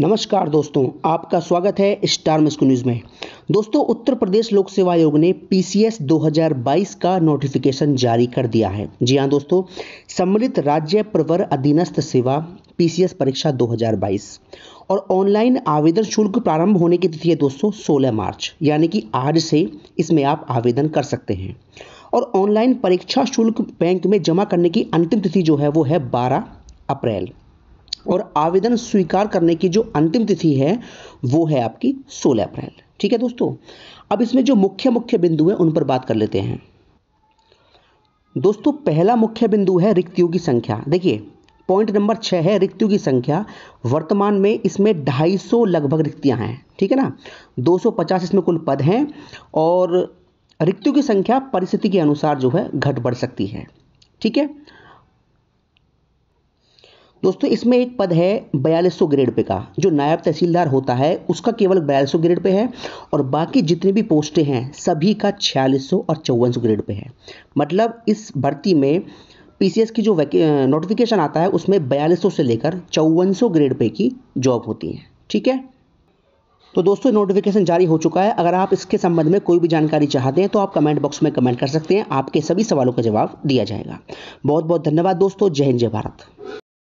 नमस्कार दोस्तों आपका स्वागत है स्टार मिस्को न्यूज़ में दोस्तों उत्तर प्रदेश लोक सेवा आयोग ने पीसीएस 2022 का नोटिफिकेशन जारी कर दिया है जी हाँ दोस्तों सम्मिलित राज्य प्रवर अधीनस्थ सेवा पीसीएस परीक्षा 2022 और ऑनलाइन आवेदन शुल्क प्रारंभ होने की तिथि है दोस्तों 16 मार्च यानी कि आज से इसमें आप आवेदन कर सकते हैं और ऑनलाइन परीक्षा शुल्क बैंक में जमा करने की अंतिम तिथि जो है वो है बारह अप्रैल और आवेदन स्वीकार करने की जो अंतिम तिथि है वो है आपकी 16 अप्रैल ठीक है दोस्तों अब इसमें जो मुख्य मुख्य बिंदु है उन पर बात कर लेते हैं दोस्तों पहला मुख्य बिंदु है रिक्तियों की संख्या देखिए पॉइंट नंबर छः है रिक्तियों की संख्या वर्तमान में इसमें 250 लगभग रिक्तियां हैं ठीक है ना 250 इसमें कुल पद हैं और रिक्तियों की संख्या परिस्थिति के अनुसार जो है घट बढ़ सकती है ठीक है दोस्तों इसमें एक पद है बयालीस ग्रेड पे का जो नायब तहसीलदार होता है उसका केवल बयालीस ग्रेड पे है और बाकी जितनी भी पोस्टें हैं सभी का छियालीस सौ और चौवन सौ ग्रेड पे है मतलब इस भर्ती में पीसीएस की जो नोटिफिकेशन आता है उसमें बयालीस से लेकर चौवन ग्रेड पे की जॉब होती है ठीक है तो दोस्तों नोटिफिकेशन जारी हो चुका है अगर आप इसके संबंध में कोई भी जानकारी चाहते हैं तो आप कमेंट बॉक्स में कमेंट कर सकते हैं आपके सभी सवालों का जवाब दिया जाएगा बहुत बहुत धन्यवाद दोस्तों जय हिंद जय भारत